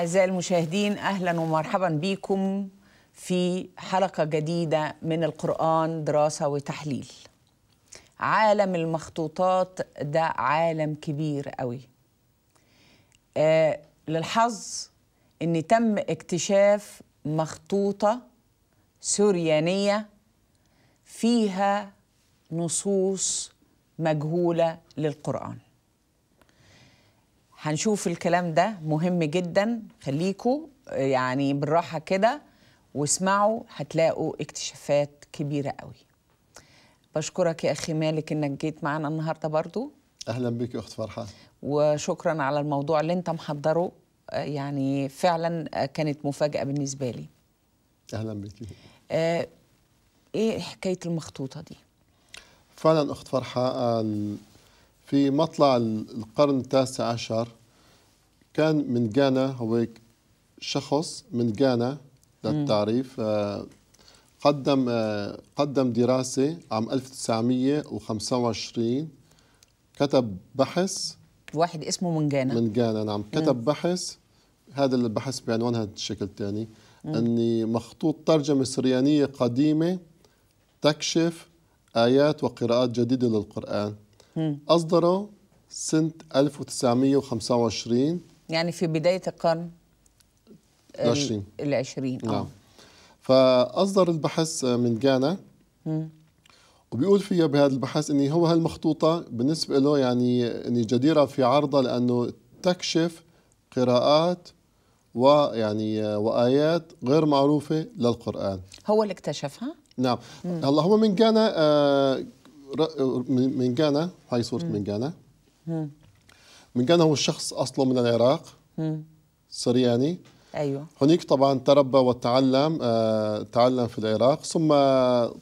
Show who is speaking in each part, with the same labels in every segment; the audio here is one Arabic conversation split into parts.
Speaker 1: أعزائي المشاهدين أهلا ومرحبا بكم في حلقة جديدة من القرآن دراسة وتحليل عالم المخطوطات ده عالم كبير قوي آه للحظ ان تم اكتشاف مخطوطة سوريانية فيها نصوص مجهولة للقرآن هنشوف الكلام ده مهم جدا خليكوا آه، يعني بالراحه كده واسمعوا هتلاقوا اكتشافات كبيره قوي بشكرك يا اخي مالك انك جيت معانا النهارده برضو
Speaker 2: اهلا بك يا اخت فرحه
Speaker 1: وشكرا على الموضوع اللي انت محضره آه، يعني فعلا آه، كانت مفاجاه بالنسبه لي اهلا بك ايه حكايه المخطوطه دي
Speaker 2: فعلا اخت فرحه في مطلع القرن التاسع عشر كان من غانا هو شخص من غانا
Speaker 1: للتعريف
Speaker 2: آه، قدم آه، قدم دراسة عام 1925 كتب بحث
Speaker 1: واحد اسمه من غانا من
Speaker 2: غانا نعم كتب مم. بحث هذا البحث بعنوان هذا الشكل الثاني أني مخطوط ترجمة سريانية قديمة تكشف آيات وقراءات جديدة للقرآن أصدر سنة 1925
Speaker 1: يعني في بداية القرن
Speaker 2: العشرين العشرين آه. نعم فأصدر البحث من جانا وبيقول فيها بهذا البحث اني هو هالمخطوطه بالنسبه له يعني اني جديره في عرضه لانه تكشف قراءات ويعني وايات غير معروفه للقران
Speaker 1: هو اللي اكتشفها
Speaker 2: نعم هلا هو من جانا آه، من جانا هاي صورة من من جانا هو الشخص أصله من العراق سرياني أيوة هناك طبعا تربى وتعلم آه تعلم في العراق ثم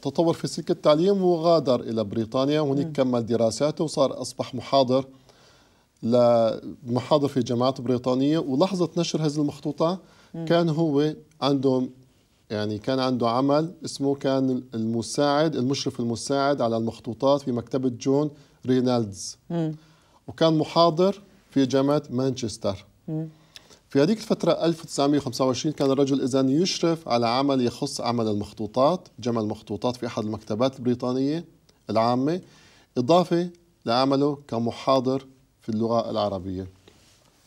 Speaker 2: تطور في سلك التعليم وغادر إلى بريطانيا وهنيك كمل دراساته وصار أصبح محاضر لمحاضر في جامعات بريطانية ولحظة نشر هذه المخطوطة كان هو عنده يعني كان عنده عمل اسمه كان المساعد المشرف المساعد على المخطوطات في مكتبة جون رينالدز وكان محاضر في جامعة مانشستر في هذيك الفترة 1925 كان الرجل إذا يشرف على عمل يخص عمل المخطوطات جمع المخطوطات في أحد المكتبات البريطانية العامة إضافة لعمله كمحاضر في اللغة العربية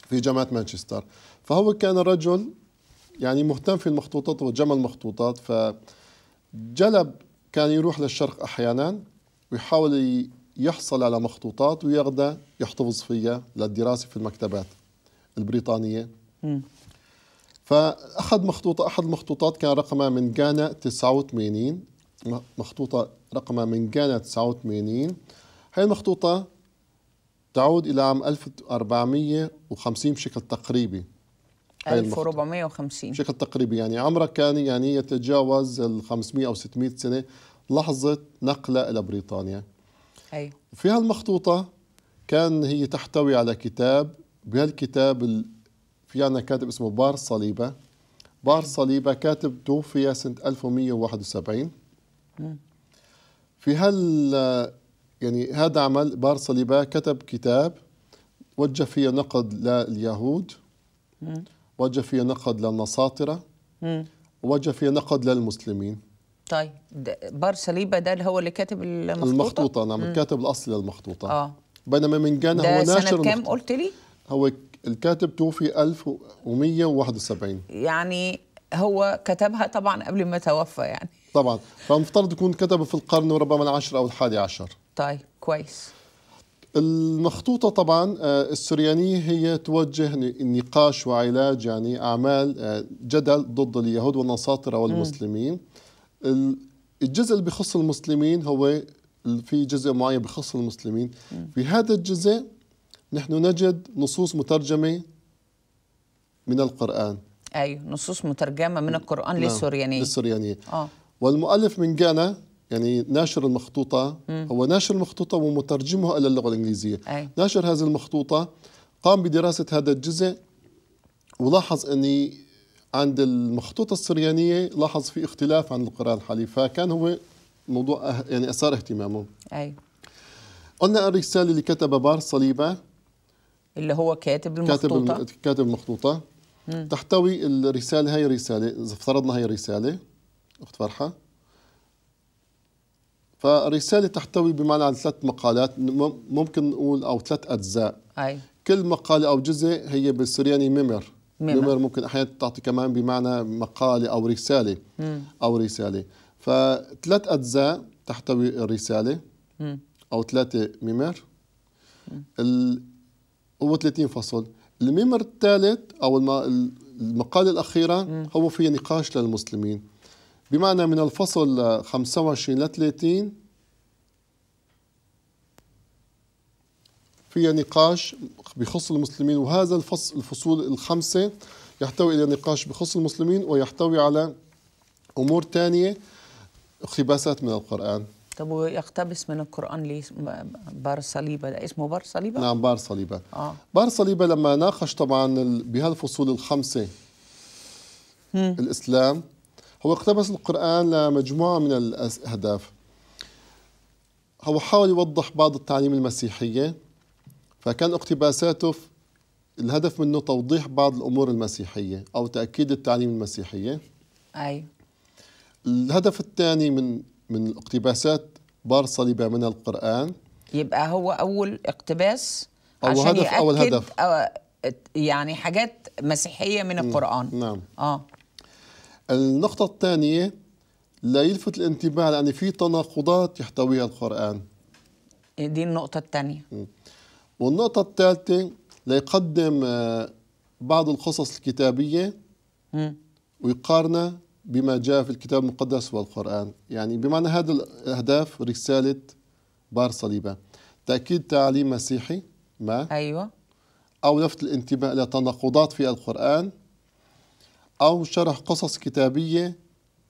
Speaker 2: في جامعة مانشستر فهو كان الرجل يعني مهتم في المخطوطات وجمع المخطوطات فجلب كان يروح للشرق أحيانا ويحاول يحصل على مخطوطات وياخذها يحتفظ فيها للدراسة في المكتبات البريطانية م. فأخذ مخطوطة أحد المخطوطات كان رقمها من غانا 89 مخطوطة رقمها من غانا 89 هاي المخطوطة تعود إلى عام 1450 بشكل تقريبي
Speaker 1: 1450
Speaker 2: بشكل تقريبي يعني عمرها كان يعني يتجاوز ال 500 او 600 سنه لحظه نقله الى بريطانيا ايوه في هالمخطوطه كان هي تحتوي على كتاب بهالكتاب ال... في عندنا كاتب اسمه بار صليبه بار صليبه كاتب توفي سنه 1171 في هال يعني هذا عمل بار صليبه كتب كتاب وجه فيه نقد لليهود م. وجه فيها نقد للنصاطرة وجه فيها نقد للمسلمين
Speaker 1: طيب بار سليبة ده اللي هو اللي كاتب المخطوطة المخطوطة نعم الكاتب
Speaker 2: الأصلي للمخطوطة اه بينما من جانا هو ناشر سنة كام قلت لي؟ هو الكاتب توفي 1171
Speaker 1: يعني هو كتبها طبعا قبل ما توفى يعني
Speaker 2: طبعا فالمفترض يكون كتبه في القرن ربما العاشر أو الحادي عشر طيب كويس المخطوطة طبعا آه، السريانية هي توجه نقاش وعلاج يعني أعمال آه، جدل ضد اليهود والنصارى والمسلمين الجزء اللي بخص المسلمين هو في جزء معين بخص المسلمين في هذا الجزء نحن نجد نصوص مترجمة من القرآن
Speaker 1: أي أيوه، نصوص مترجمة من القرآن للسريانيه نعم، للسوريانية
Speaker 2: للسوريانية آه. والمؤلف من جانا يعني ناشر المخطوطة هو ناشر المخطوطة ومترجمها إلى اللغة الإنجليزية أي. ناشر هذه المخطوطة قام بدراسة هذا الجزء ولاحظ أني عند المخطوطة السريانية لاحظ في اختلاف عن القران الحالي فكان هو موضوع أه، يعني أثار اهتمامه أي. قلنا الرسالة اللي كتبها بار صليبة
Speaker 1: اللي هو كاتب المخطوطة كاتب,
Speaker 2: كاتب المخطوطة تحتوي الرسالة هاي رسالة إذا افترضنا هاي رسالة أخت فرحة فالرسالة تحتوي بمعنى عن ثلاث مقالات ممكن نقول أو ثلاث أجزاء أي. كل مقالة أو جزء هي بالسرياني يعني ممر ممر, ميمر ممكن أحيانا تعطي كمان بمعنى مقالة أو رسالة م. أو رسالة فثلاث أجزاء تحتوي الرسالة م. أو ثلاثة ممر ال... هو 30 فصل الممر الثالث أو الم... المقالة الأخيرة م. هو فيه نقاش للمسلمين بمعنى من الفصل 25 ل 30 فيها نقاش بخص المسلمين وهذا الفصل الفصول الخمسة يحتوي إلى نقاش بخص المسلمين ويحتوي على أمور ثانية اقتباسات من القرآن
Speaker 1: طب ويقتبس من القرآن ليه بار صليبة اسمه
Speaker 2: بار صليبة؟ نعم بار صليبة آه. بار صليبة لما ناقش طبعا بهالفصول الخمسة م. الإسلام هو اقتبس القرآن لمجموعة من الأهداف هو حاول يوضح بعض التعليم المسيحية فكان اقتباساته الهدف منه توضيح بعض الأمور المسيحية أو تأكيد التعليم المسيحية أي الهدف الثاني من من الاقتباسات بار صليبة من القرآن يبقى هو أول اقتباس أو عشان هدف يأكد أول هدف
Speaker 1: يعني حاجات مسيحية من القرآن
Speaker 2: نعم آه النقطة الثانية لا يلفت الانتباه لأن في تناقضات يحتويها القرآن إيه، دي النقطة الثانية والنقطة الثالثة ليقدم آه، بعض القصص الكتابية ويقارنها بما جاء في الكتاب المقدس والقرآن يعني بمعنى هذا الأهداف رسالة بار صليبة تأكيد تعليم مسيحي ما أيوة أو لفت الانتباه لتناقضات في القرآن أو شرح قصص كتابية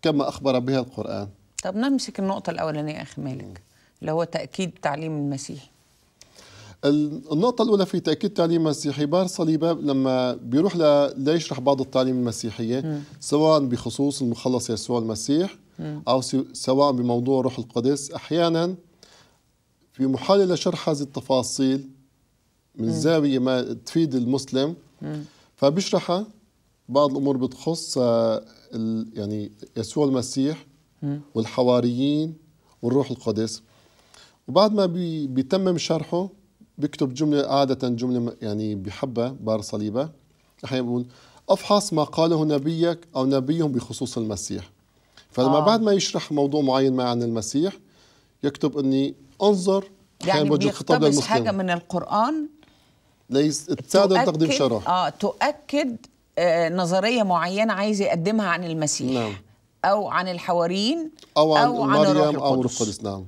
Speaker 2: كما أخبر بها القرآن
Speaker 1: طب نمسك النقطة الأولانية أخي مالك اللي هو تأكيد تعليم المسيح
Speaker 2: النقطة الأولى في تأكيد تعليم المسيحي بار صليبة لما بيروح ليشرح بعض التعليم المسيحية م. سواء بخصوص المخلص يسوع المسيح م. أو سواء بموضوع روح القدس أحيانا في محاولة لشرح هذه التفاصيل من م. زاوية ما تفيد المسلم فبيشرحها بعض الامور بتخص آه، يعني يسوع المسيح والحواريين والروح القدس وبعد ما بيتمم شرحه بيكتب جملة عادة جملة يعني بحبها بار صليبة أحيانا بيقول أفحص ما قاله نبيك أو نبيهم بخصوص المسيح فلما آه. بعد ما يشرح موضوع معين ما عن المسيح يكتب أني أنظر يعني بيقتبس حاجة
Speaker 1: من القرآن
Speaker 2: ليس تساعد تقديم شرح
Speaker 1: اه تؤكد آه، آه، نظريه معينه عايز يقدمها عن المسيح نعم. او عن الحواريين او عن, أو عن مريم او
Speaker 2: القدس نعم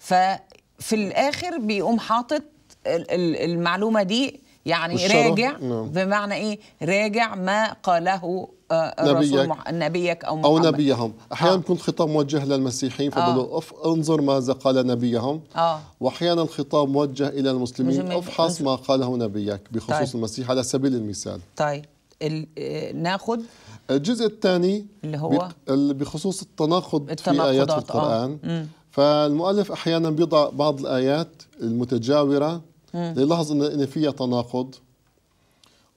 Speaker 1: ففي الاخر بيقوم حاطط المعلومه دي يعني راجع نعم. بمعنى ايه راجع ما قاله آه، الرسول مح... نبيك او او نبيهم
Speaker 2: احيانا آه. خطاب موجه للمسيحيين فبقولوا آه. انظر ماذا قال نبيهم آه. واحيانا الخطاب موجه الى المسلمين افحص ما قاله نبيك بخصوص طيب. المسيح على سبيل المثال طيب ناخذ الجزء الثاني اللي هو بخصوص التناقض في آيات في آه. القرآن آه. فالمؤلف أحيانا بيضع بعض الآيات المتجاورة ليلاحظ أن فيها تناقض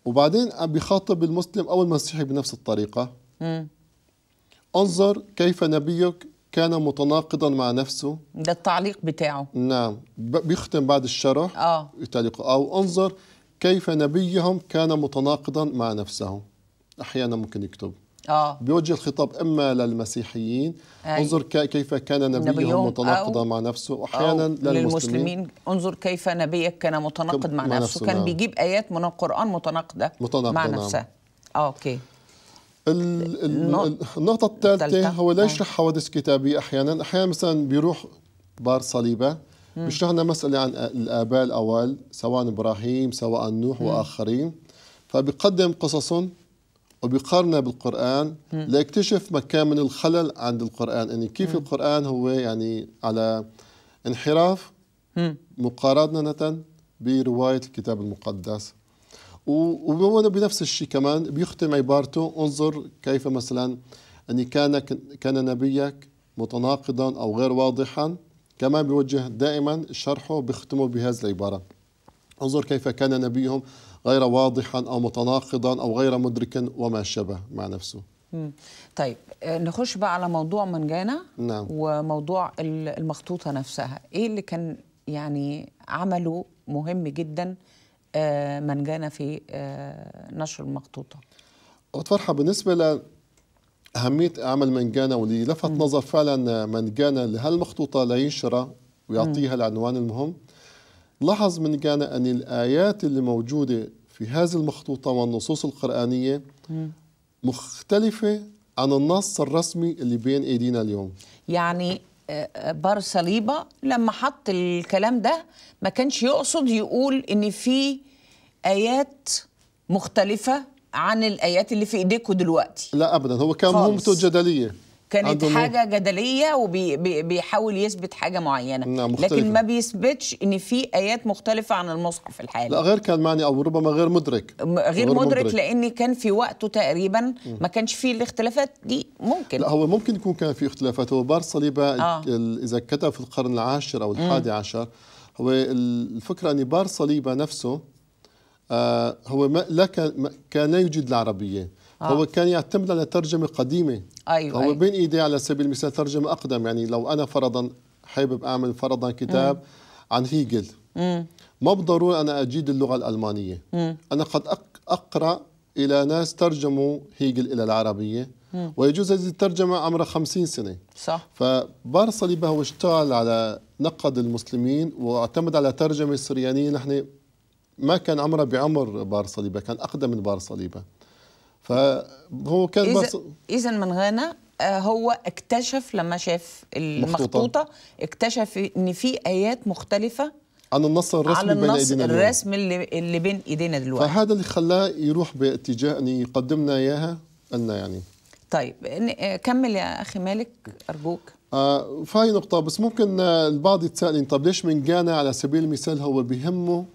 Speaker 2: وبعدين بيخاطب المسلم أو المسيحي بنفس الطريقة م. انظر كيف نبيك كان متناقضا مع نفسه ده التعليق بتاعه نعم بيختم بعد الشرح اه أو انظر كيف نبيهم كان متناقضا مع نفسه احيانا ممكن يكتب آه. بيوجه الخطاب اما للمسيحيين أي. انظر كيف كان نبيهم متناقضا مع نفسه واحيانا للمسلمين. للمسلمين
Speaker 1: انظر كيف نبيك كان
Speaker 2: متناقض مع, مع نفسه, نفسه. كان نعم. بيجيب
Speaker 1: ايات من القران متناقضه متناقضة مع نعم. نفسه اه اوكي
Speaker 2: النقطة الثالثة هو لا يشرح آه. حوادث كتابية أحيانا أحيانا مثلا بيروح بار صليبة بيشرح لنا مسألة عن يعني الآباء الأول سواء إبراهيم سواء نوح مم. وآخرين فبيقدم قصصهم وبيقارنها بالقرآن مم. ليكتشف مكان من الخلل عند القرآن يعني كيف مم. القرآن هو يعني على انحراف مقارنة برواية الكتاب المقدس وهو بنفس الشيء كمان بيختم عبارته انظر كيف مثلا أني كان كان نبيك متناقضا أو غير واضحا كمان بيوجه دائما شرحه بيختمه بهذه العبارة انظر كيف كان نبيهم غير واضحا أو متناقضا أو غير مدركا وما شابه مع نفسه
Speaker 1: طيب آه، نخش بقى على موضوع منجانا نعم. وموضوع المخطوطة نفسها إيه اللي كان يعني عمله مهم جدا آه، منجانا في آه، نشر المخطوطة
Speaker 2: أوت فرحة بالنسبة أهمية عمل منجانا واللي لفت م. نظر فعلا آه، منجانا لهالمخطوطة لينشرها ويعطيها م. العنوان المهم لاحظ منجانا أن الآيات اللي موجودة في هذه المخطوطة والنصوص القرآنية م. مختلفة عن النص الرسمي اللي بين ايدينا اليوم
Speaker 1: يعني آه، آه، بار صليبة لما حط الكلام ده ما كانش يقصد يقول ان في ايات مختلفة عن الايات اللي في
Speaker 2: ايديكم دلوقتي لا ابدا هو كان مهمته جدليه
Speaker 1: كانت حاجه جدليه وبيحاول يثبت حاجه معينه نعم لكن ما بيثبتش ان في ايات مختلفه عن المصحف
Speaker 2: الحالي لا غير كان معني او ربما غير مدرك غير, غير مدرك, مدرك
Speaker 1: لان كان في وقته تقريبا ما كانش فيه الاختلافات دي ممكن لا
Speaker 2: هو ممكن يكون كان في اختلافات هو بار صليبه آه. اذا كتب في القرن العاشر او الحادي عشر هو الفكره ان بار صليبه نفسه آه هو ما لا كان, ما كان لا يجيد العربيه آه. هو كان يعتمد على ترجمه قديمه
Speaker 1: ايوه هو أيوة. بين
Speaker 2: ايديه على سبيل المثال ترجمه اقدم يعني لو انا فرضا حابب اعمل فرضا كتاب مم. عن هيجل مم. ما بالضروره انا اجيد اللغه الالمانيه مم. انا قد اقرا الى ناس ترجموا هيجل الى العربيه ويجوز هذه الترجمه عمرها 50 سنه صح فبار صليبه هو اشتغل على نقد المسلمين واعتمد على ترجمه سريانية نحن ما كان عمره بعمر بار صليبه كان اقدم من بار صليبه فهو كان اذا
Speaker 1: بارص... من غانا آه، هو اكتشف لما شاف المخطوطه اكتشف ان في ايات مختلفه
Speaker 2: عن النص الرسمي على النص بين ايدينا الرسم
Speaker 1: اللي, اللي بين ايدينا دلوقتي فهذا
Speaker 2: اللي خلاه يروح باتجاه ان يقدمنا اياها لنا يعني
Speaker 1: طيب آه، كمل يا اخي مالك ارجوك
Speaker 2: آه فهي نقطة بس ممكن آه، البعض يتساءل طب ليش من جانا على سبيل المثال هو بيهمه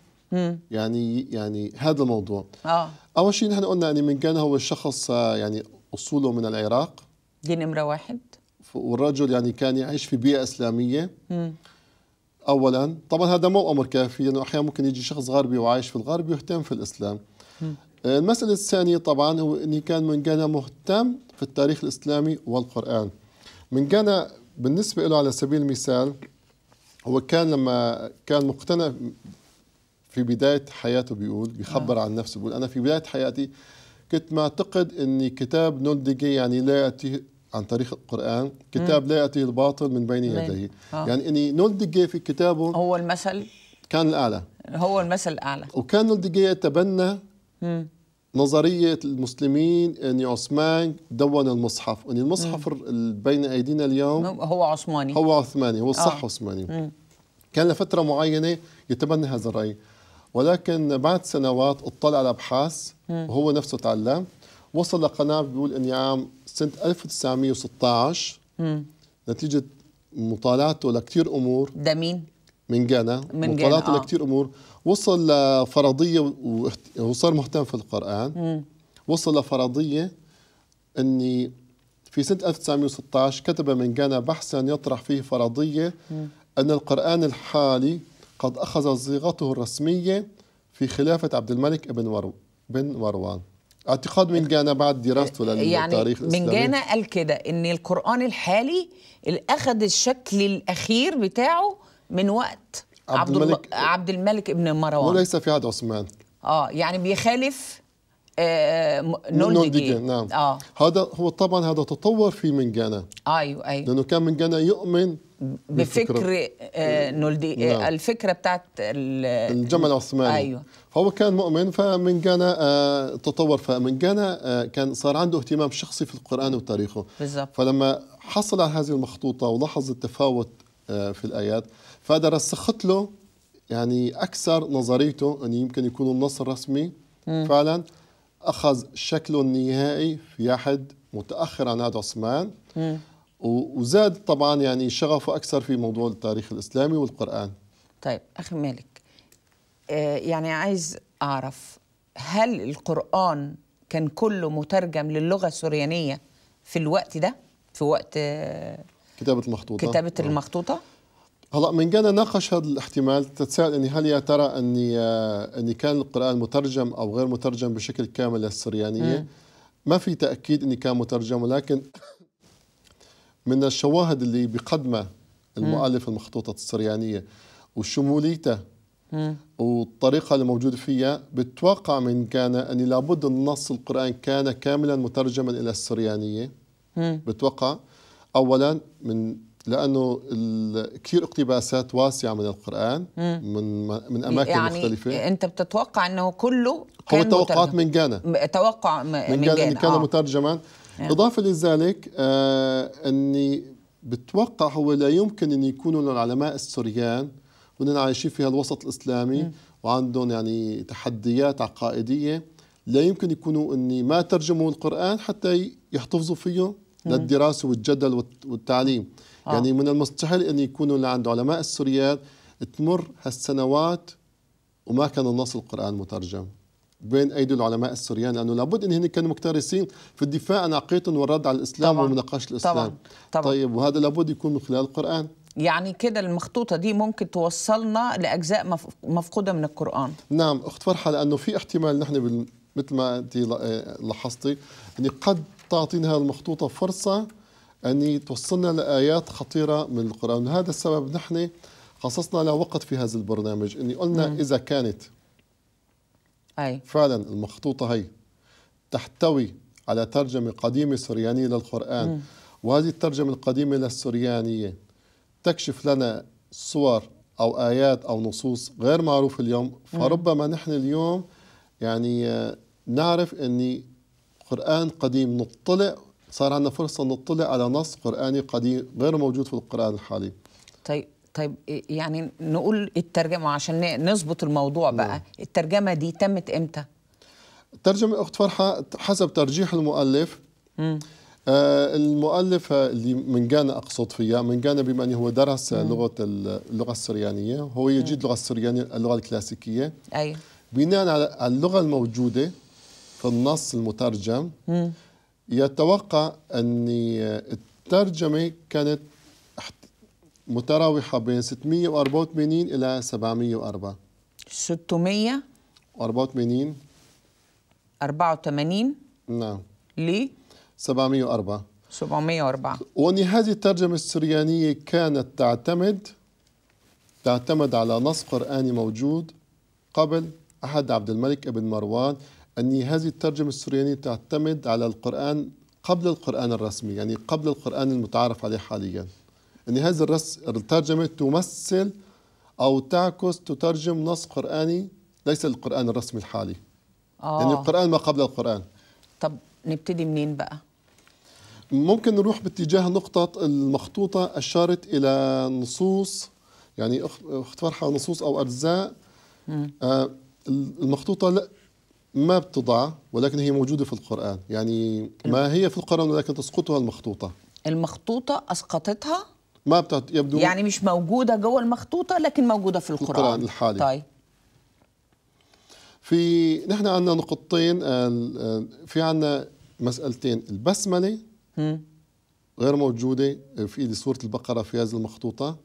Speaker 2: يعني يعني هذا الموضوع آه. اول شيء نحن قلنا يعني من كان هو الشخص آه، يعني اصوله من العراق
Speaker 1: دي يعني نمره واحد
Speaker 2: والرجل يعني كان يعيش في بيئه اسلاميه مم. اولا طبعا هذا مو امر كافي لانه يعني احيانا ممكن يجي شخص غربي وعايش في الغرب يهتم في الاسلام مم. آه، المساله الثانيه طبعا هو انه كان من كان مهتم في التاريخ الاسلامي والقران من كان بالنسبه له على سبيل المثال هو كان لما كان مقتنع في بداية حياته بيقول بيخبر آه. عن نفسه بيقول أنا في بداية حياتي كنت معتقد أني كتاب نولدجي يعني لا يأتي عن طريق القرآن كتاب لا يأتي الباطل من بين يديه آه. يعني أني نولدجي في كتابه هو المثل كان الأعلى هو المثل الأعلى وكان نولدجي يتبنى مم. نظرية المسلمين أن عثمان دون المصحف وأن المصحف بين أيدينا اليوم
Speaker 1: هو عثماني هو
Speaker 2: عثماني هو الصح آه. عثماني مم. كان لفترة معينة يتبنى هذا الرأي ولكن بعد سنوات اطلع على ابحاث وهو نفسه تعلم وصل لقناعه بيقول اني عام سنه 1916 مم. نتيجه مطالعته لكثير امور ده مين؟ من جانا من مطالعته آه. لكثير امور وصل لفرضيه وصار مهتم في القران مم. وصل لفرضيه اني في سنه 1916 كتب من جانا بحثا يطرح فيه فرضيه مم. ان القران الحالي قد أخذ صيغته الرسمية في خلافة عبد الملك بن ورو بن مروان اعتقاد من جانا بعد دراسته للتاريخ يعني من جانا
Speaker 1: قال كده ان القرآن الحالي أخذ الشكل الأخير بتاعه من وقت عبد, عبد الملك عبد
Speaker 2: الملك ابن مروان وليس في عهد عثمان
Speaker 1: اه يعني بيخالف آه، نولدجي
Speaker 2: نعم آه. هذا هو طبعا هذا تطور في منجانا آه، ايوه ايوه لانه كان منجانا يؤمن بفكر آه نولدي آه، نعم. الفكره بتاعت الجمع العثماني ايوه هو كان مؤمن فمن جانا آه، تطور فمن جانا آه، كان صار عنده اهتمام شخصي في القران وتاريخه بالزبط. فلما حصل على هذه المخطوطه ولاحظ التفاوت في الايات فهذا رسخت له يعني اكثر نظريته انه يعني يمكن يكون النص الرسمي م. فعلا اخذ شكله النهائي في احد متاخر عن عهد عثمان م. وزاد طبعا يعني شغفه اكثر في موضوع التاريخ الاسلامي والقران
Speaker 1: طيب اخي مالك آه، يعني عايز اعرف هل القران كان كله مترجم للغه السريانيه في الوقت ده في وقت آه،
Speaker 2: كتابه المخطوطه كتابه أوه. المخطوطه هلا من جانا ناقش هذا الاحتمال تتساءل اني هل يا ترى اني آه، اني كان القران مترجم او غير مترجم بشكل كامل للسريانيه؟ ما في تاكيد اني كان مترجم ولكن من الشواهد اللي بقدمها المؤلف المخطوطة السريانية وشموليته والطريقة موجودة فيها بتوقع من كان أن لابد النص القرآن كان كاملا مترجما إلى السريانية بتوقع أولا من لأنه كثير اقتباسات واسعة من القرآن من من أماكن يعني مختلفة أنت بتتوقع أنه كله كان هو التوقعات من جانا
Speaker 1: توقع من, جانا, كان آه.
Speaker 2: مترجما يعني. إضافة لذلك آه، أني بتوقع هو لا يمكن أن يكونوا العلماء السوريان وإننا عايشين في الوسط الإسلامي م. وعندهم يعني تحديات عقائدية لا يمكن يكونوا أني ما ترجموا القرآن حتى يحتفظوا فيه للدراسة والجدل والتعليم آه. يعني من المستحيل أن يكونوا اللي عند علماء السوريان تمر هالسنوات وما كان النص القرآن مترجم بين ايدي العلماء السوريين لانه لابد ان هن كانوا مكترثين في الدفاع عن عقيدتهم والرد على الاسلام طبعًا ومناقشه الاسلام طبعًا طبعًا طيب وهذا لابد يكون من خلال القران
Speaker 1: يعني كده المخطوطه دي ممكن توصلنا لاجزاء مفقوده
Speaker 2: من القران نعم اخت فرحه لانه في احتمال نحن مثل ما انت آه، لاحظتي ان يعني قد تعطينا هذه المخطوطه فرصه ان توصلنا لايات خطيره من القران لهذا السبب نحن خصصنا لها وقت في هذا البرنامج اني قلنا م. نعم. اذا كانت أي. فعلا المخطوطة هي تحتوي على ترجمة قديمة سريانية للقرآن م. وهذه الترجمة القديمة للسريانية تكشف لنا صور أو آيات أو نصوص غير معروفة اليوم فربما نحن اليوم يعني آه، نعرف أن قرآن قديم نطلع صار عندنا فرصة نطلع على نص قرآني قديم غير موجود في القرآن الحالي
Speaker 1: طيب طيب إيه، يعني نقول الترجمه عشان نظبط الموضوع بقى نعم. الترجمه دي تمت امتى
Speaker 2: الترجمه اخت فرحه حسب ترجيح المؤلف امم آه المؤلف اللي من جانا اقصد فيها من جانا بما انه هو درس مم. لغه اللغه السريانيه هو يجيد اللغه السريانيه اللغه الكلاسيكيه ايوه بناء على اللغه الموجوده في النص المترجم مم. يتوقع ان الترجمه كانت متراوحة بين 684 إلى 704 684 84 84 نعم ل 704 704 وأن هذه الترجمة السريانية كانت تعتمد تعتمد على نص قرآني موجود قبل أحد عبد الملك ابن مروان أن هذه الترجمة السريانية تعتمد على القرآن قبل القرآن الرسمي يعني قبل القرآن المتعارف عليه حالياً أن يعني هذه الترجمة تمثل أو تعكس تترجم نص قرآني ليس القرآن الرسمي الحالي يعني
Speaker 1: آه. يعني القرآن
Speaker 2: ما قبل القرآن طب نبتدي منين بقى؟ ممكن نروح باتجاه نقطة المخطوطة أشارت إلى نصوص يعني اخت فرحة نصوص أو أجزاء آه المخطوطة لا ما بتضع ولكن هي موجودة في القرآن يعني ما هي في القرآن ولكن تسقطها المخطوطة
Speaker 1: المخطوطة أسقطتها
Speaker 2: ما بتعت... يبدو يعني
Speaker 1: مش موجوده جوه
Speaker 2: المخطوطه لكن موجوده في القران, القرآن الحالي طيب في نحن عندنا نقطتين آه، آه، في عندنا مسألتين البسملة غير موجودة آه، في سورة البقرة في هذه المخطوطة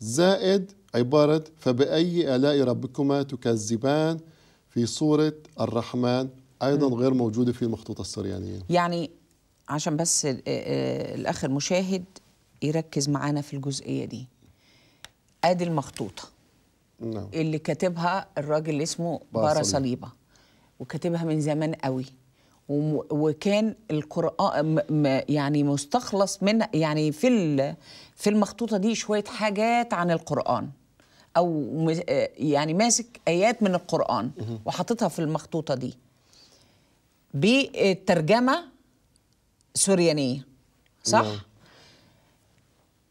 Speaker 2: زائد عبارة فبأي آلاء ربكما تكذبان في سورة الرحمن أيضا غير موجودة في المخطوطة السريانية
Speaker 1: يعني عشان بس الأخ المشاهد يركز معانا في الجزئيه دي ادي المخطوطه نعم. اللي كاتبها الراجل اللي اسمه بارا صليبه وكاتبها من زمان قوي وكان القران يعني مستخلص من يعني في في المخطوطه دي شويه حاجات عن القران او يعني ماسك ايات من القران وحاططها في المخطوطه دي بترجمه سوريانيه صح؟ نعم.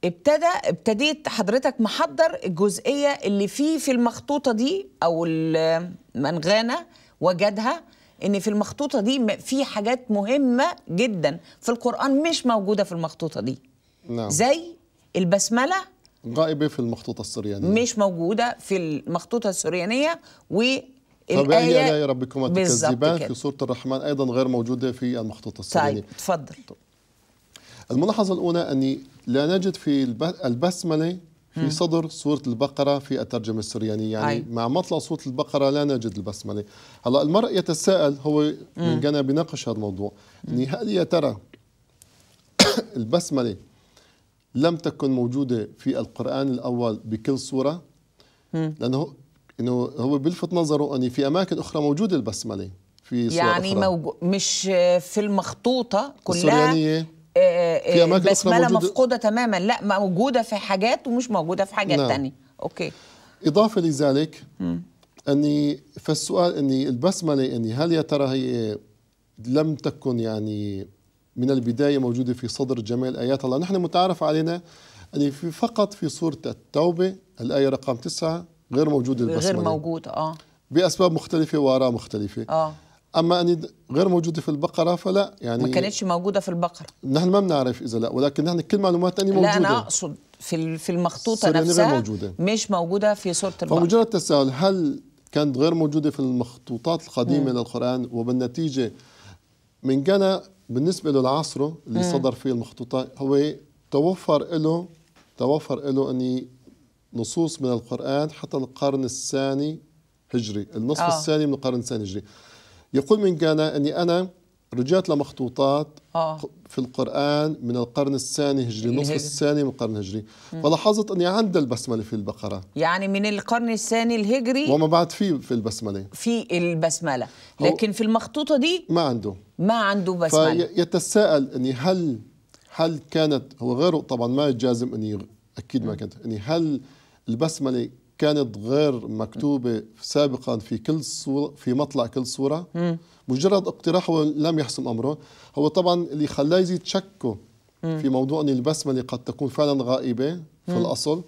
Speaker 1: ابتدى ابتديت حضرتك محضر الجزئيه اللي فيه في المخطوطه دي او المنغانه وجدها ان في المخطوطه دي في حاجات مهمه جدا في القران مش موجوده في المخطوطه دي نعم. زي البسمله
Speaker 2: غائبة في المخطوطة السريانية مش موجودة في المخطوطة السريانية فبأي آلاء ربكما تكذبان في سورة الرحمن أيضا غير موجودة في المخطوطة طيب، السريانية طيب تفضل الملاحظة الأولى أني لا نجد في البسملة في صدر سورة البقرة في الترجمة السريانية يعني أي. مع مطلع سورة البقرة لا نجد البسملة هلا المرء يتساءل هو م. من جانب بناقش هذا الموضوع يعني هل يا ترى البسملة لم تكن موجودة في القرآن الأول بكل صورة م. لأنه إنه هو بلفت نظره أن في أماكن أخرى موجودة البسملة في يعني أخرى.
Speaker 1: مش في المخطوطة كلها آه، آه، في اماكن بسمله مفقوده تماما لا موجوده في حاجات ومش موجوده في حاجات نعم. تانية
Speaker 2: اوكي اضافه لذلك اني فالسؤال اني البسمله اني هل يا ترى هي لم تكن يعني من البدايه موجوده في صدر جميع ايات الله نحن متعارف علينا أني في فقط في سوره التوبه الايه رقم تسعة غير موجوده البسمله غير موجود اه باسباب مختلفه واراء مختلفه اه اما ان غير موجوده في البقره فلا يعني ما كانتش موجوده في البقره نحن ما بنعرف اذا لا ولكن نحن كل معلومات اني موجوده لا انا
Speaker 1: اقصد في في المخطوطه نفسها غير موجودة. مش موجوده في سوره البقره فمجرد
Speaker 2: تساؤل هل كانت غير موجوده في المخطوطات القديمه مم. للقران وبالنتيجه من كان بالنسبه له لعصره اللي مم. صدر فيه المخطوطات هو توفر له توفر له اني نصوص من القران حتى القرن الثاني هجري النصف آه. الثاني من القرن الثاني هجري يقول من غانا أني أنا رجعت لمخطوطات آه. في القرآن من القرن الثاني هجري نصف الثاني من القرن الهجري فلاحظت أني عند البسملة في البقرة
Speaker 1: يعني من القرن الثاني الهجري وما
Speaker 2: بعد في في البسملة
Speaker 1: في البسملة لكن في المخطوطة دي ما عنده ما عنده بسملة
Speaker 2: فيتساءل أني هل هل كانت هو غيره طبعا ما جازم أني أكيد ما كانت أني هل البسملة كانت غير مكتوبة سابقا في كل صورة في مطلع كل صورة مجرد اقتراح لم يحسم أمره هو طبعا اللي خلاه يزيد شكه في موضوع أن البسمة اللي قد تكون فعلا غائبة في الأصل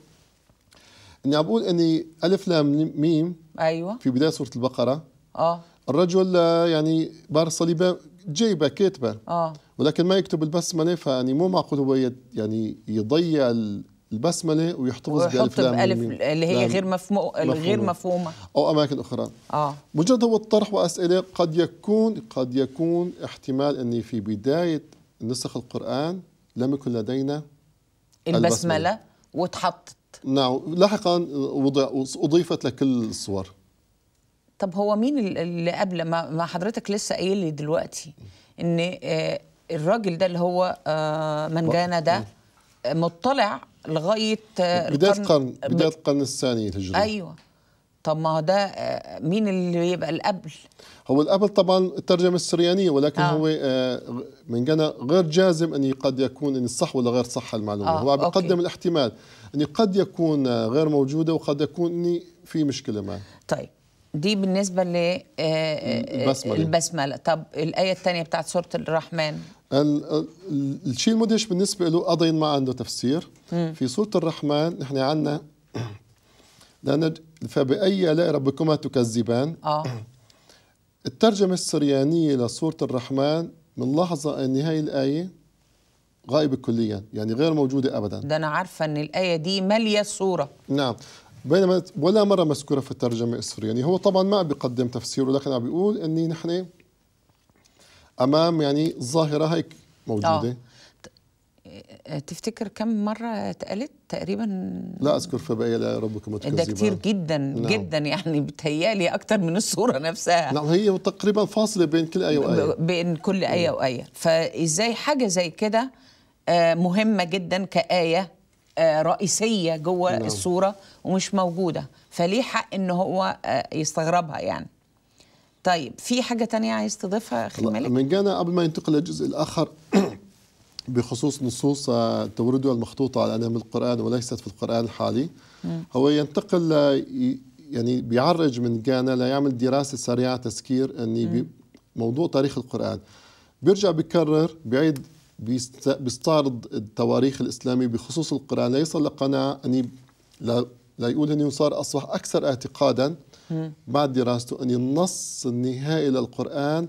Speaker 2: اني عم بقول اني الف لام ميم ايوه في بدايه سوره البقره اه الرجل يعني بار صليبه جيبه كاتبه اه ولكن ما يكتب البسمله فيعني مو معقول هو يعني يضيع البسمله ويحتفظ بألف ويحط بألف اللي هي غير مفهومه غير مفهومه او اماكن اخرى اه مجرد هو الطرح واسئله قد يكون قد يكون احتمال اني في بدايه نسخ القران لم يكن لدينا البسمله, البسملة وتحطت نعم لاحقا وضع اضيفت لكل الصور
Speaker 1: طب هو مين اللي قبل ما حضرتك لسه قايل لي دلوقتي ان آه، الراجل ده اللي هو آه، منجانا ده مطلع لغايه بدايه
Speaker 2: القرن بدايه القرن الثاني الهجري ايوه طب ما هو ده مين اللي يبقى القبل؟ هو القبل طبعا الترجمه السريانيه ولكن آه. هو آه، من جنة غير جازم ان قد يكون ان صح ولا غير صح المعلومه آه. هو بيقدم الاحتمال ان قد يكون غير موجوده وقد يكون في مشكله معه طيب
Speaker 1: دي بالنسبة آه، آه، البسمله طب الآية الثانية بتاعت سورة الرحمن
Speaker 2: الشيء المدهش بالنسبة له قضي ما عنده تفسير في سورة الرحمن نحن عندنا لأن فبأي آلاء ربكما تكذبان آه. الترجمة السريانية لسورة الرحمن لحظة أن هاي الآية غائبة كليا يعني غير موجودة أبدا ده أنا عارفة أن الآية دي مالية الصورة نعم بينما ولا مره مذكوره في الترجمه يعني هو طبعا ما بيقدم تفسير ولكن عم بيقول اني نحن امام يعني ظاهره هيك موجوده أوه.
Speaker 1: تفتكر كم مرة اتقالت تقريبا
Speaker 2: لا أذكر فبقي لا ربكم ده كتير
Speaker 1: جدا نعم. جدا يعني بتهيألي أكتر من
Speaker 2: الصورة نفسها نعم هي تقريبا فاصلة بين كل آية وآية
Speaker 1: بين كل آية نعم. وآية فإزاي حاجة زي كده آه، مهمة جدا كآية آه، رئيسيه جوه نعم. الصوره ومش موجوده فليه حق ان هو آه، يستغربها يعني طيب في حاجه تانية عايز تضيفها اخي
Speaker 2: الملك؟ من جانا قبل ما ينتقل للجزء الاخر بخصوص نصوص آه، توردها المخطوطه على انام القران وليست في القران الحالي هو ينتقل يعني بيعرج من جانا ليعمل دراسه سريعه تسكير اني موضوع تاريخ القران بيرجع بيكرر بعيد بيستعرض التواريخ الإسلامي بخصوص القرآن ليصل لقناعة أني لا, لا يقول أني صار أصبح أكثر اعتقادا بعد دراسته أن النص النهائي للقرآن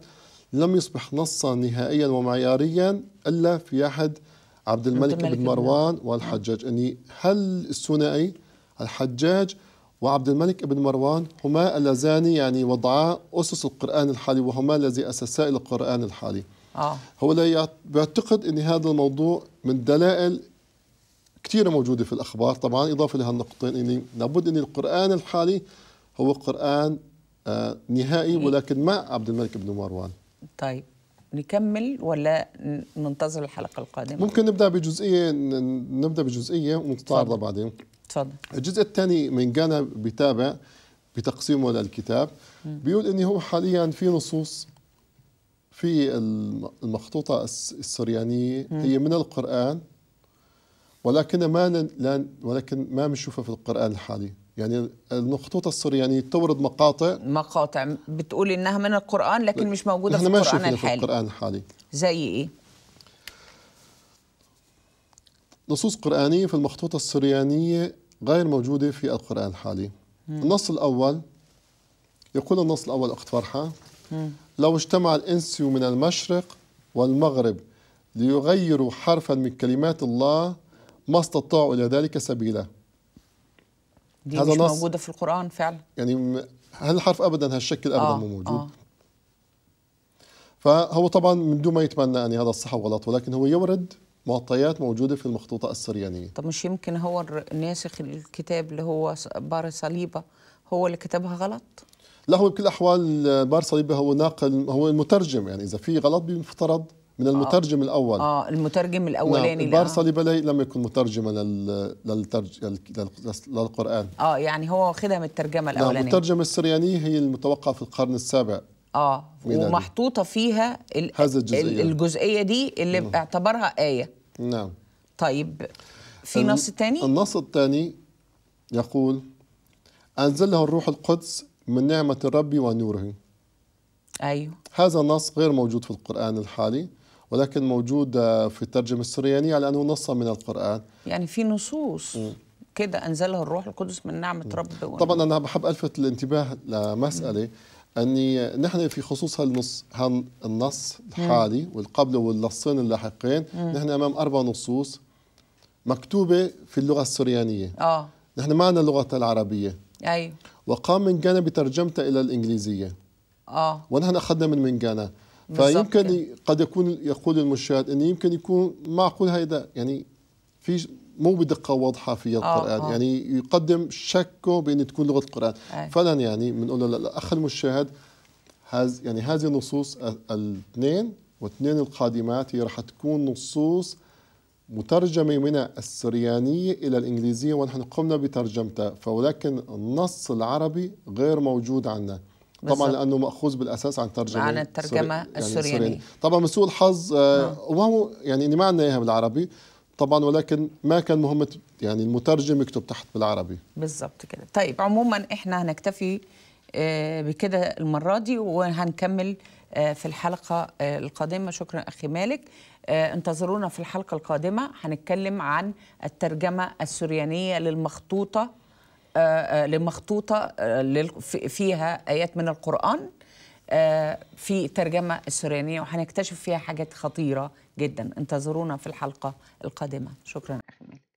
Speaker 2: لم يصبح نصا نهائيا ومعياريا إلا في أحد عبد الملك بن مروان والحجاج أني يعني هل الثنائي الحجاج وعبد الملك بن مروان هما اللذان يعني وضعا أسس القرآن الحالي وهما الذي أسسا القرآن الحالي آه. هو لا بعتقد أن هذا الموضوع من دلائل كثيرة موجودة في الأخبار طبعا إضافة لهالنقطتين اني لابد أن القرآن الحالي هو قرآن آه نهائي ولكن مع عبد الملك بن مروان
Speaker 1: طيب نكمل ولا ننتظر الحلقة القادمة؟ ممكن
Speaker 2: نبدأ بجزئية نبدأ بجزئية ونتعرضها بعدين تفضل الجزء الثاني من جانا بيتابع بتقسيمه للكتاب بيقول ان هو حاليا في نصوص في المخطوطة السريانية هي من القرآن ولكن ما ولكن ما بنشوفها في القرآن الحالي يعني المخطوطة السريانية تورد مقاطع مقاطع
Speaker 1: بتقول إنها من القرآن لكن مش موجودة في القرآن الحالي في القرآن
Speaker 2: الحالي زي إيه؟ نصوص قرآنية في المخطوطة السريانية غير موجودة في القرآن الحالي مم. النص الأول يقول النص الأول أخت فرحة مم. لو اجتمع الإنس من المشرق والمغرب ليغيروا حرفا من كلمات الله ما استطاعوا إلى ذلك سبيلا دي هذا مش موجودة
Speaker 1: في القرآن فعلا
Speaker 2: يعني هل الحرف أبدا هالشكل أبدا آه مو موجود آه فهو طبعا من دون ما يتمنى أن هذا الصح غلط ولكن هو يورد معطيات موجودة في المخطوطة السريانية طب مش يمكن هو
Speaker 1: الناسخ الكتاب اللي هو بار صليبة هو اللي كتبها غلط؟
Speaker 2: له بكل الاحوال بار آه، بارسا هو ناقل هو المترجم يعني اذا في غلط بينفترض من آه. المترجم آه. الاول اه
Speaker 1: المترجم الاولاني نعم. بارسا
Speaker 2: لبلاي لم يكن مترجما لل... للترج... لل... للقران
Speaker 1: اه يعني هو واخدها من الترجمه نعم، الاولانيه نعم المترجمه
Speaker 2: السريانيه هي المتوقعه في القرن السابع اه ومحطوطه
Speaker 1: فيها ال... هذا الجزئية. الجزئيه دي اللي نعم. اعتبرها ايه
Speaker 2: نعم طيب في نص ثاني النص الثاني يقول أنزله الروح القدس من نعمة الرب ونوره أيوة هذا النص غير موجود في القرآن الحالي ولكن موجود آه، في الترجمة السريانية لأنه نص من القرآن يعني في نصوص
Speaker 1: كده أنزلها الروح القدس من نعمة رب
Speaker 2: ونوره. طبعا أنا بحب ألفت الانتباه لمسألة م. أني نحن في خصوص هالنص هالنص الحالي والقبل والنصين اللاحقين نحن أمام أربع نصوص مكتوبة في اللغة السريانية آه. نحن ما عندنا اللغة العربية ايوه وقام من جانا بترجمته الى الانجليزيه اه ونحن اخذنا من من جانا فيمكن قد يكون يقول المشاهد انه يمكن يكون معقول هذا يعني في مو بدقه واضحه في آه، القران آه. يعني يقدم شكه بان تكون لغه القران فعلا يعني بنقول للاخ المشاهد هاز يعني هذه النصوص الاثنين واثنين القادمات هي رح تكون نصوص مترجمة من السريانية إلى الإنجليزية ونحن قمنا بترجمتها ولكن النص العربي غير موجود عندنا طبعا لانه ماخوذ بالاساس عن ترجمه عن الترجمه يعني سوري... يعني طبعا من سوء الحظ آه، نعم. وهو يعني ما عندنا اياها بالعربي طبعا ولكن ما كان مهمه يعني المترجم يكتب تحت بالعربي بالظبط كده
Speaker 1: طيب عموما احنا هنكتفي آه، بكده المره دي وهنكمل آه، في الحلقة آه، القادمة شكرا أخي مالك آه، انتظرونا في الحلقة القادمة هنتكلم عن الترجمة السريانية للمخطوطة لمخطوطة فيها آيات من القرآن في ترجمة السريانية وهنكتشف فيها حاجات خطيرة
Speaker 2: جدا انتظرونا في الحلقة القادمة شكرا أخي مالك